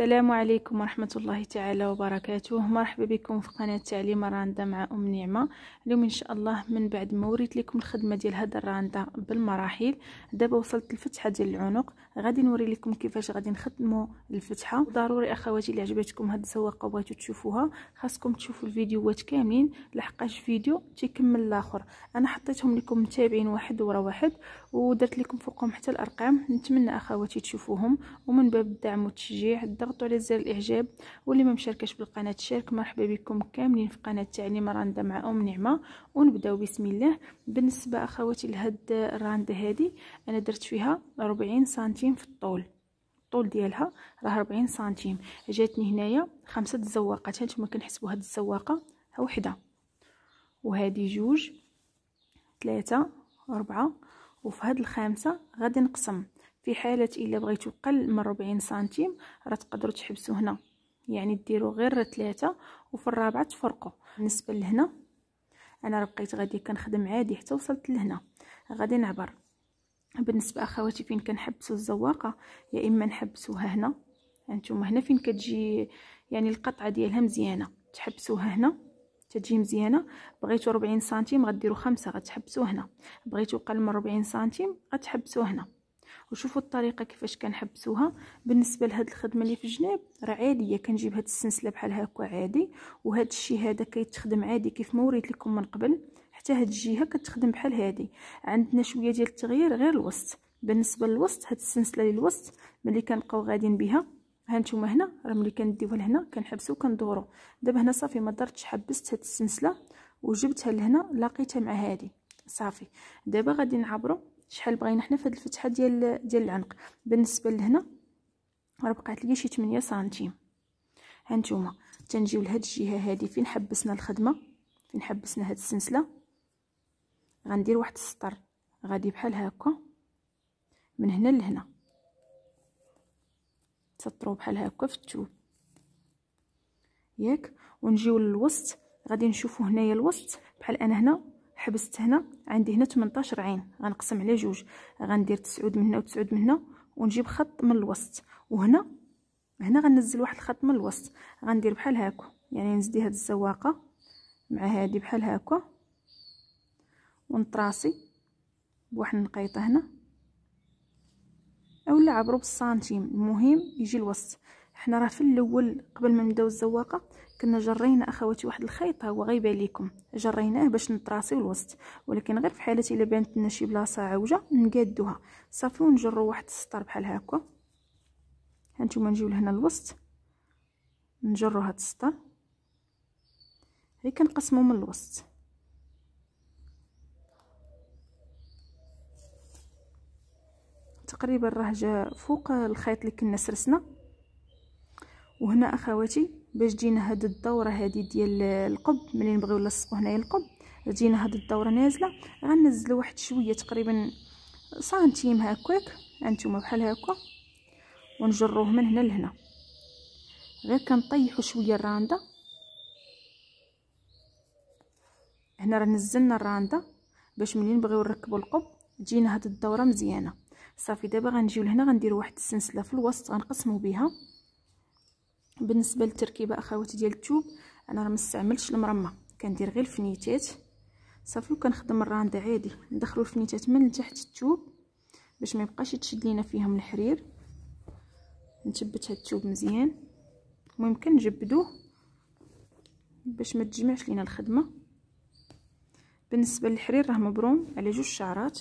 السلام عليكم ورحمة الله تعالى وبركاته مرحبا بكم في قناة تعليم راندا مع أم نعمة اليوم إن شاء الله من بعد ما وريت لكم الخدمة ديال هاد الراندا بالمراحل دابا وصلت الفتحة ديال العنق غادي نوري لكم كيفاش غادي نخدموا الفتحه ضروري اخواتي اللي عجبتكم هاد السواقه بغيتو تشوفوها خاصكم تشوفوا الفيديوهات كاملين لحقاش فيديو تيكمل الاخر انا حطيتهم لكم متابعين واحد ورا واحد ودرت لكم فوقهم حتى الارقام نتمنى اخواتي تشوفوهم ومن باب الدعم والتشجيع ضغطوا على زر الاعجاب واللي ما مشاركش بالقناه تشارك مرحبا بكم كاملين في قناه تعليم راندا مع ام نعمه ونبداو بسم الله بالنسبه اخواتي لهاد الراند هادي انا درت فيها 40 سنتي سنتيم في الطول الطول ديالها راه 40 سنتيم جاتني هنايا خمسه الزواقات هانتوما كنحسبوا هاد الزواقه ها وحده وهذه جوج ثلاثة أربعة وفي هاد الخامسة غادي نقسم في حالة إلا بغيتو قل من ربعين سنتيم راه تقدرو تحبسو هنا يعني ديرو غير ثلاثة وفي الرابعة تفرقو بالنسبة لهنا أنا راه بقيت غادي كنخدم عادي حتى وصلت لهنا غادي نعبر بالنسبه اخواتي فين كنحبسوا الزواقه يا اما نحبسوها هنا هانتوما يعني هنا فين كتجي يعني القطعه ديالها مزيانه تحبسوها هنا تجي مزيانه بغيتو 40 سنتيم غديروا خمسة غتحبسوا هنا بغيتو قل من 40 سنتيم غتحبسوا هنا وشوفوا الطريقه كيفاش كنحبسوها بالنسبه لهاد الخدمه اللي في الجناب راه عاديه كنجيب هاد السنسلة بحال هكا عادي وهاد الشيء هذا كيتخدم عادي كيف ما وريت لكم من قبل حتى هاد الجهه كتخدم بحال هادي عندنا شويه ديال التغيير غير الوسط بالنسبه للوسط هاد السلسله للوسط ملي كنبقاو غاديين بها ها نتوما هنا راه ملي كنديوها لهنا كنحبسو كندورو دابا هنا صافي ما درتش حبست هاد السلسله وجبتها لهنا لقيتها مع هادي صافي دابا غادي نعبرو شحال بغينا حنا فهاد الفتحه ديال ديال العنق بالنسبه لهنا راه بقات ليا شي 8 سنتيم ها نتوما تنجيو لهاد الجهه هادي فين حبسنا الخدمه فين حبسنا هاد السلسله غندير واحد السطر غادي بحال هكا من هنا لهنا تسطرو بحال هكا في الثوب ياك ونجيو للوسط غادي نشوفو هنايا الوسط بحال انا هنا حبست هنا عندي هنا 18 عين غنقسم على جوج غندير 9 من هنا و9 من هنا ونجيب خط من الوسط وهنا هنا غنزل واحد الخط من الوسط غندير بحال هكا يعني نزدي هاد الزواقه مع هادي بحال هكا ونطراسي بواحد النقيطه هنا اولا عبروا بالسنتيم المهم يجي الوسط حنا راه في الاول قبل ما نبداو الزواقه كنا جرينا اخواتي واحد الخيط هو غيبان عليكم جريناه باش نطراسيو الوسط ولكن غير في حاله الا بانت لنا شي بلاصه عوجه نقادوها صافي ونجروا واحد السطر بحال هكا هانتوما نجيو لهنا الوسط نجروا هاد السطر غير كنقسمو من الوسط تقريبا راه جا فوق الخيط اللي كنا سرسنا وهنا اخواتي باش جينا هاد الدوره هادي ديال القب ملي نبغيو نلصقو هنايا القب جينا هاد الدوره نازله غنزلو واحد شويه تقريبا سنتيم هكاك هانتوما بحال هكا ونجروه من هنا لهنا غير كنطيحو شويه الراندا هنا راه نزلنا الراندا باش ملي نبغيو نركبو القب تجينا هاد الدوره مزيانه صافي دابا غنجيو لهنا غندير واحد السلسله في الوسط غنقسمو بها بالنسبه للتركيبه اخواتي ديال الثوب انا راه ما استعملتش المرمى كندير غير الفنيتات صافي وكنخدم الراند عادي ندخلو الفنيتات من تحت الثوب باش ما يبقاش يتشد لينا فيهم الحرير نثبت هاد الثوب مزيان المهم كنجبدوه باش ما تجمعش لينا الخدمه بالنسبه للحرير راه مبروم على جوج شعرات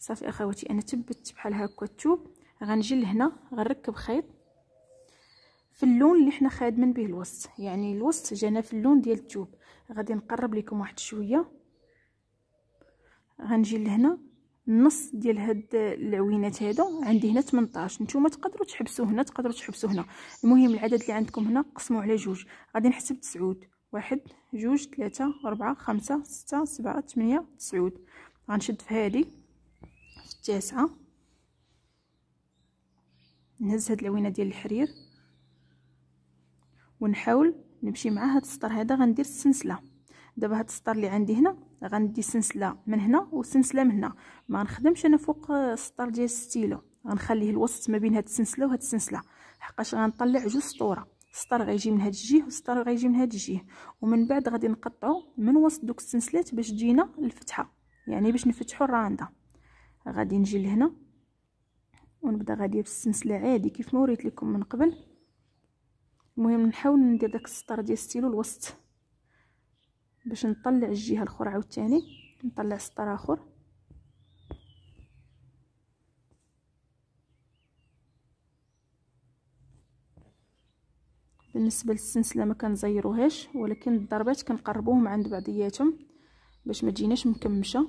صافي اخواتي انا تبت بحال هكا الثوب غنجي لهنا غنركب خيط في اللون اللي حنا خادمين به الوسط يعني الوسط جانا في اللون ديال الثوب غادي نقرب لكم واحد شويه غنجي لهنا النص ديال هاد العوينات هادو عندي هنا 18 نتوما تقدروا تحبسوا هنا تقدروا تحبسوا هنا المهم العدد اللي عندكم هنا قسموا على جوج غادي نحسب تسعود واحد جوج ثلاثة أربعة خمسة ستة سبعة ثمانية تسعود غنشد في هادي تاسعة نهز هاد اللوينة ديال الحرير ونحاول نمشي مع هاد السطر هذا غندير السنسلة دابا هاد السطر اللي عندي هنا غندي سنسلة من هنا وسنسلة من هنا ما نخدمش انا فوق السطر ديال الستيلو غنخليه الوسط ما بين هاد السنسلة وهاد السنسلة حقاش غنطلع جوج سطوره السطر غيجي من هاد الجهه والسطر غيجي من هاد الجهه ومن بعد غادي نقطعو من وسط دوك السنسلات باش تجينا الفتحه يعني باش نفتحو الراندا غادي نجي لهنا ونبدا غادي بالسلسله عادي كيف ما وريت لكم من قبل المهم نحاول ندير داك السطر ديال ستيلو الوسط باش نطلع الجهه الاخرى عاوتاني نطلع سطر اخر بالنسبه للسلسله ما كنزيروهاش ولكن الضربات كنقربوهم عند بعضياتهم باش ما تجيناش مكمشه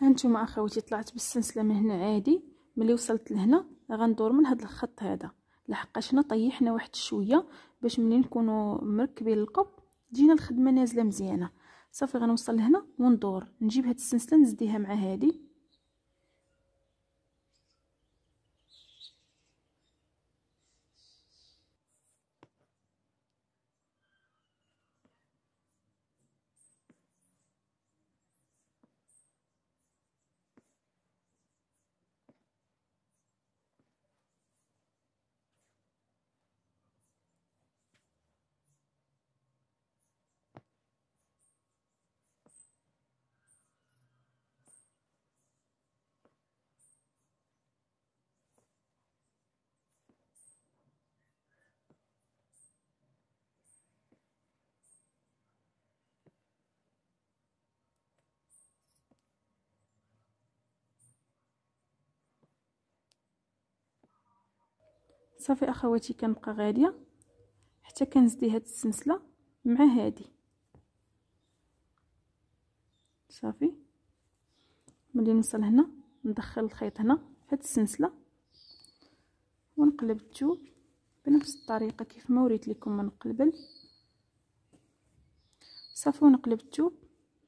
هانتوما اخواتي طلعت بالسلسله من هنا عادي ملي وصلت لهنا غندور من هذا الخط هذا لحقاش هنا طيحنا واحد شويه باش ملي نكونوا مركبين القب تجينا الخدمه نازله مزيانه صافي غنوصل لهنا وندور نجيب هاد السلسله نزديها مع هادي صافي اخواتي كنبقى غاديه حتى كنزدي هاد السنسله مع هادي صافي ملي نوصل هنا ندخل الخيط هنا هاد السنسله ونقلب الثوب بنفس الطريقه كيف ما وريت لكم من قبل صافي ونقلب الثوب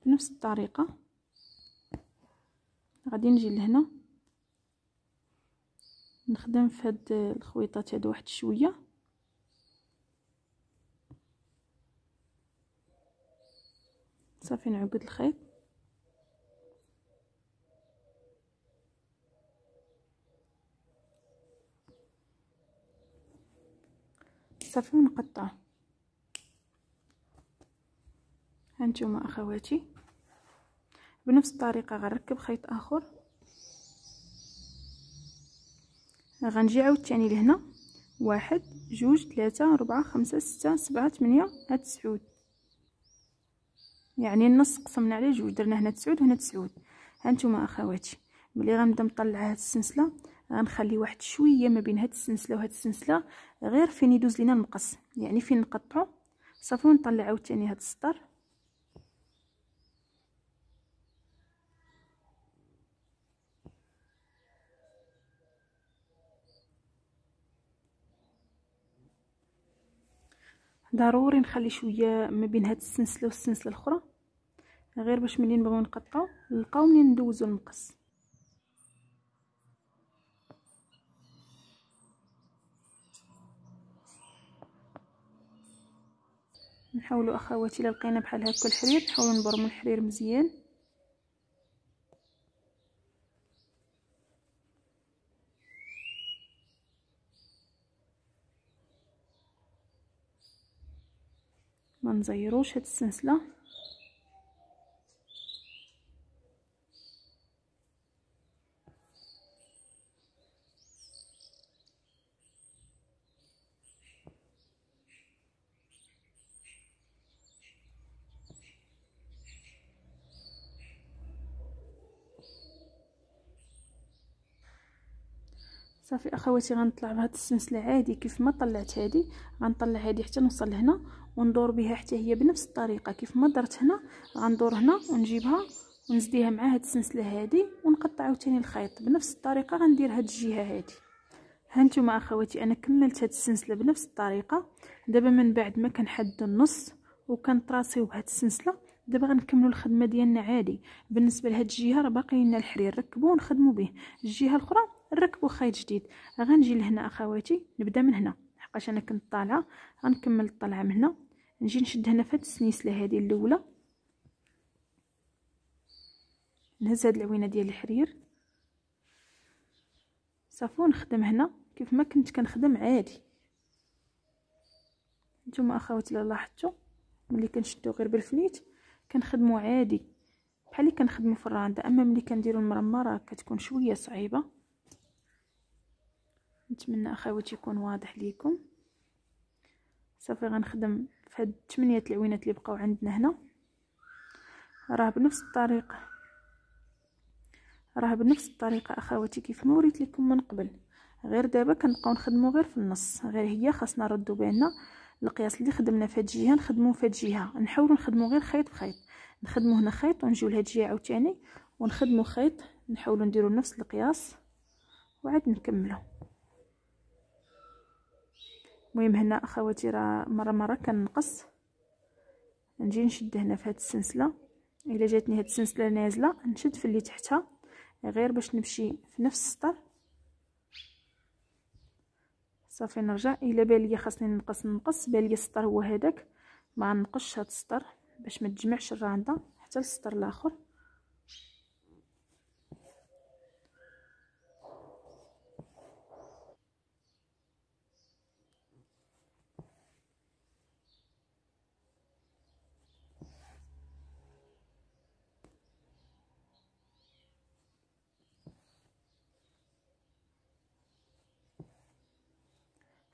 بنفس الطريقه غادي نجي لهنا نخدم في هاد الخويطات هادو واحد شويه صافي نعقد الخيط صافي ونقطع هانتوما اخواتي بنفس الطريقه غنركب خيط اخر غنجي عاوتاني لهنا واحد جوج ثلاثة ربعة خمسة ستة سبعة ثمانية هاد تسعود يعني النص قسمنا عليه جوج درنا هنا تسعود وهنا تسعود هانتوما اخواتي ملي غنبدا نطلع هاد السنسلة غنخلي واحد شويه ما بين هاد السنسلة وهاد السنسلة غير فين يدوز لينا المقص يعني فين نقطعو صافي ونطلع عاوتاني هاد السطر ضروري نخلي شويه ما بين هاد السنسله والسنسله الاخرى غير باش ملي نبغيو نقطعو نلقاو منين ندوزو المقص نحاولوا اخواتي الا لقينا بحال هكا الحرير نحاولوا نبرموا الحرير مزيان نزيروش هاد السنسله صافي اخواتي غنطلع بهاد السنسله عادي كيف ما طلعت هادي غنطلع هادي حتى نوصل لهنا وندور بها حتى هي بنفس الطريقه كيف ما درت هنا غندور هنا ونجيبها ونزديها مع هاد السلسله هادي ونقطع عاوتاني الخيط بنفس الطريقه غندير هاد الجهه هادي هانتوما اخواتي انا كملت هاد السلسله بنفس الطريقه دابا من بعد ما كنحدو النص وكنطراسيو بهاد السلسله دابا غنكملوا الخدمه ديالنا عادي بالنسبه لهاد الجهه راه باقي لنا الحرير نركبوه ونخدموا به الجهه الاخرى نركبوا خيط جديد غنجي لهنا اخواتي نبدا من هنا حقاش انا كنت طالعه غنكمل الطلعه من هنا نجي نشد هنا في هاد السنيسله هادي الاولى نهز هاد العوينه ديال الحرير صافي ونخدم هنا كيف ما كنت كنخدم عادي نتوما اخواتي اللي لاحظتوا ملي كنشدو غير بالفليت كنخدمو عادي بحال اللي كنخدمو في الراندا اما ملي كنديرو المرمى راه كتكون شويه صعيبه نتمنى اخواتي يكون واضح ليكم صافي غنخدم في هاد التمنية العوينات اللي بقاو عندنا هنا راه بنفس الطريقه راه بنفس الطريقه اخواتي كيف موريت وريت لكم من قبل غير دابا كنبقاو نخدمو غير في النص غير هي خاصنا نردو بان القياس اللي خدمنا في هاد الجهه نخدمو في هاد الجهه نحاولو نخدمو غير خيط بخيط نخدمو هنا خيط ونجيو لهاد الجهه عاوتاني ونخدمو خيط نحاولو نديرو نفس القياس وعاد نكملو المهم هنا اخواتي راه مره مره كنقص نجي نشد هنا في هاد السلسله الا جاتني هاد السلسله نازله نشد في اللي تحتها غير باش نمشي في نفس السطر صافي نرجع الا بالي خاصني نقص نقص بالي السطر هو هذاك ما نقصش هاد السطر باش ما تجمعش الرانده حتى السطر الاخر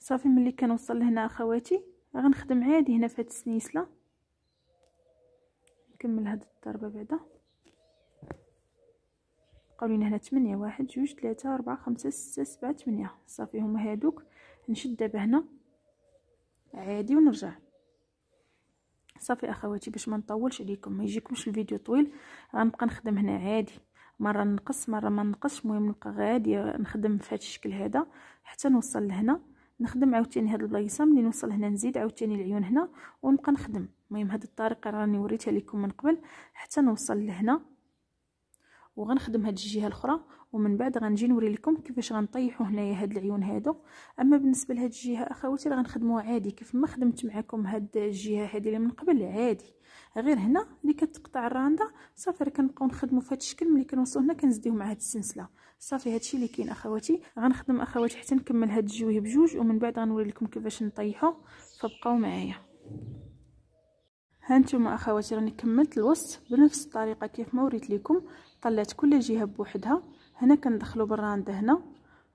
صافي ملي كنوصل لهنا اخواتي غنخدم عادي هنا في هاد السنيسله نكمل هاد الضربه بعدا قالوا لينا هنا 8 1 2 3 4 5 6 7 8 صافي هما هادوك نشد دابا هنا عادي ونرجع صافي اخواتي باش ما نطولش عليكم ما يجيكمش الفيديو طويل غنبقى نخدم هنا عادي مره نقص مره ما نقصش المهم نبقى غادي نخدم في هذا الشكل هذا حتى نوصل لهنا نخدم عاوتاني هاد البلايصه ملي نوصل هنا نزيد عاوتاني العيون هنا ونبقى نخدم المهم هاد الطريقه راني وريتها لكم من قبل حتى نوصل لهنا وغنخدم هاد الجهه الاخرى ومن بعد غنجي نوري لكم كيفاش غنطيحوا هنايا هاد العيون هادو اما بالنسبه لهاد الجهه اخواتي راه غنخدموها عادي كيف ما خدمت معكم هاد الجهه هادي اللي من قبل عادي غير هنا اللي كتقطع الرانده صافي راه كنبقاو نخدموا فهاد الشكل ملي كنوصلوا هنا كنزيدو مع هاد السلسله صافي هادشي اللي كاين اخواتي غنخدم اخواتي حتى نكمل هاد الجويه بجوج ومن بعد غنوري لكم كيفاش نطيحو فبقاو معايا هانتوما اخواتي راني كملت الوسط بنفس الطريقه كيف ما وريت لكم طلعت كل جهه بوحدها هنا كندخلو براند هنا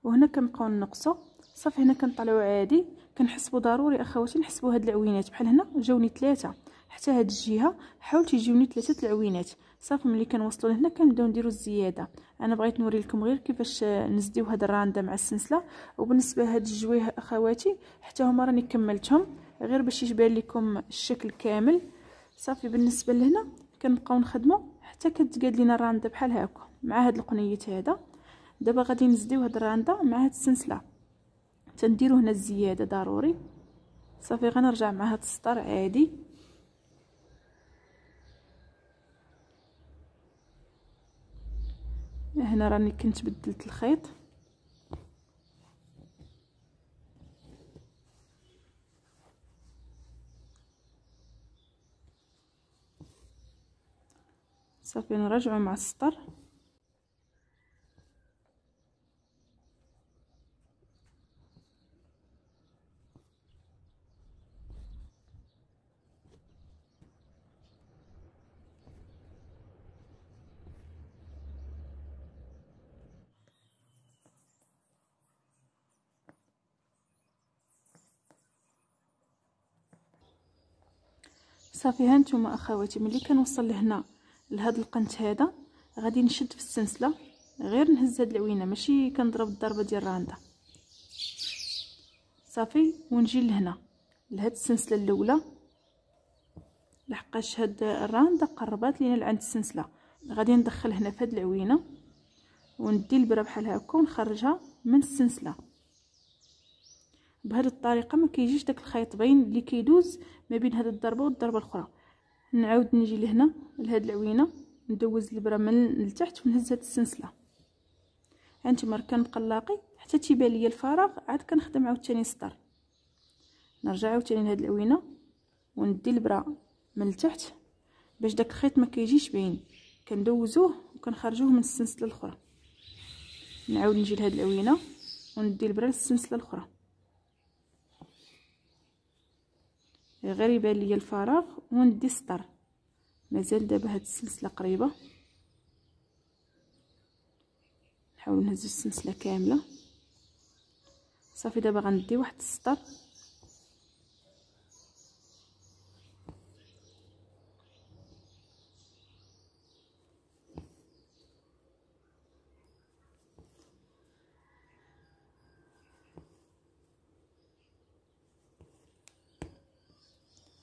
وهنا كنبقاو نقصو صافي هنا كنطلعو عادي كنحسبو ضروري اخواتي نحسبو هاد العوينات بحال هنا جاوني ثلاثه حتى هاد الجهه حاولت يجيوني ثلاثه العوينات صافي ملي كنوصلو لهنا كنبداو نديرو الزياده انا بغيت نوري لكم غير كيفاش نزديو هاد الرانده مع السلسله وبالنسبه لهاد الجويه اخواتي حتى هما راني كملتهم غير باش يبان لكم الشكل كامل صافي بالنسبه لهنا كنبقاو نخدمو حتى كتقاد لينا الراندا بحال هكا مع هاد القنيت هذا دابا غادي نزديو هاد الراندا مع هاد السنسله تنديرو هنا الزياده ضروري صافي غنرجع مع هاد السطر عادي هنا راني كنت بدلت الخيط صافي نرجعو مع السطر صافي هانتوما اخواتي ملي كنوصل لهنا لهاد القنت هذا غادي نشد في السلسله غير نهز هاد العوينه ماشي كنضرب الضربه ديال الراندا صافي ونجي لهنا لهاد السلسله الاولى لحقاش هاد الراندا قربات لينا لعند السلسله غادي ندخل هنا في هاد العوينه وندي البره بحال هكا ونخرجها من السلسله بهاد الطريقه ما كيجيش داك الخيط باين اللي كيدوز ما بين هاد الضربه والضربه الاخرى نعاود نجي لهنا لهاد العوينه ندوز الابره من التحت ونهز هاد السلسله هانتوما كنبقى لاقي حتى تيبان ليا الفراغ عاد كنخدم عاوتاني سطر نرجع عاوتاني لهاد العوينه وندي الابره من التحت باش داك الخيط ما كيجيش باين كندوزوه وكنخرجوه من السلسله الاخرى نعاود نجي لهاد العوينه وندي الابره للسلسله الاخرى غير يبان ليا الفراغ وندي السطر مازال دابا هاد السلسله قريبه نحاول نهز السلسله كامله صافي دابا غندي واحد السطر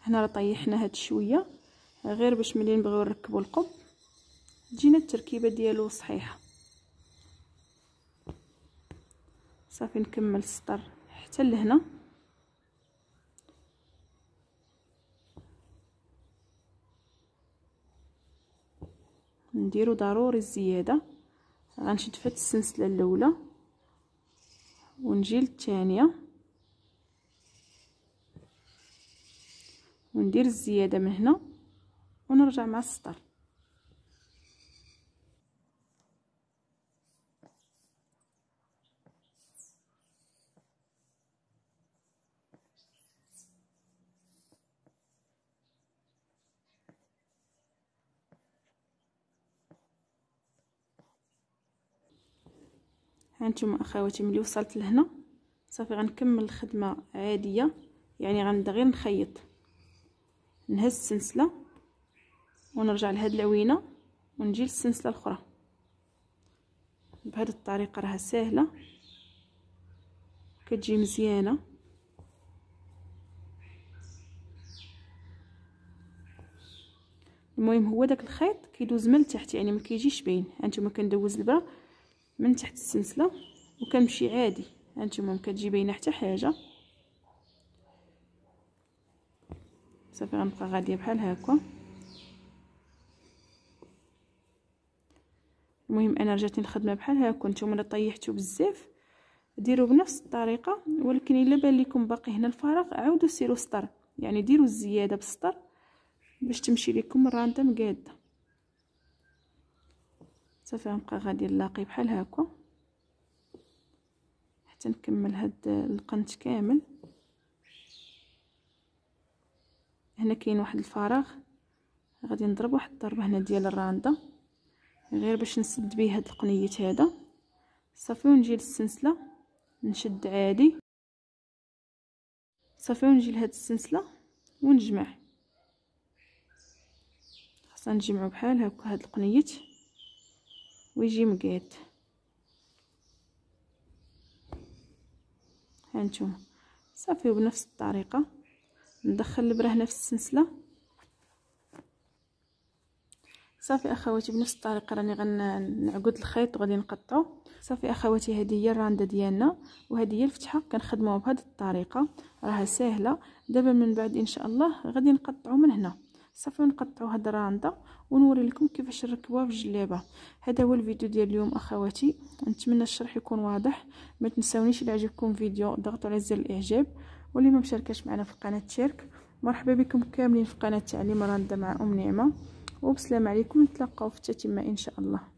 هنا راه طيحنا هاد شويه غير باش ملي نبغيو نركبو القب تجينا التركيبه ديالو صحيحه صافي نكمل السطر حتى لهنا نديرو ضروري الزياده غنشد فهاد السلسله الاولى ونجي للثانيه وندير الزياده من هنا ونرجع مع السطر هانتوما اخواتي ملي وصلت لهنا صافي غنكمل الخدمه عاديه يعني غنبدا غير نخيط نهز السلسله ونرجع لهاد العوينه ونجي للسلسله الاخرى بهاد الطريقه راها سهله كتجي مزيانه المهم هو داك الخيط كيدوز من تحت يعني ما كيجيش باين هانتوما كندوز البرا من تحت السلسله وكنمشي عادي هانتوما ما كتجي باينه حتى حاجه صافي غنبقى غاديه بحال هكا المهم انا رجعت الخدمه بحال هكا نتوما الا طيحتو بزاف ديروا بنفس الطريقه ولكن الا بان لكم باقي هنا الفراغ عاودوا سيروا سطر يعني ديروا الزياده بالسطر باش تمشي لكم الرانده مقاده صافي غنبقى غادي نلاقي بحال هكا حتى نكمل هاد القنت كامل هنا كاين واحد الفراغ غادي نضرب واحد الضربه هنا ديال الراندا غير باش نسد بيه هاد القنيت هذا صافي ونجي للسلسله نشد عادي صافي ونجي لهاد السلسله ونجمع خاصنا نجمعو بحال هكا هاد القنيت ويجي مقاد هانتوما صافي وبنفس الطريقه ندخل الابره هنا في السلسله صافي اخواتي بنفس الطريقه راني غنعقد الخيط وغادي نقطعو صافي اخواتي هذه هي الرانده ديالنا وهذه هي الفتحه كنخدموها بهذه الطريقه راها سهله دابا من بعد ان شاء الله غادي نقطعو من هنا صافي نقطعو هاد الرانده ونوري لكم كيفاش نركبوها في الجلابه هذا هو الفيديو ديال اليوم اخواتي نتمنى الشرح يكون واضح ما تنساونيش الى عجبكم فيديو ضغطوا على زر الاعجاب واللي ما مشاركش معنا في القناه تشيرك مرحبا بكم كاملين في قناه تعليم راندا مع ام نعمه وبسلام عليكم نتلاقاو في التتمه ان شاء الله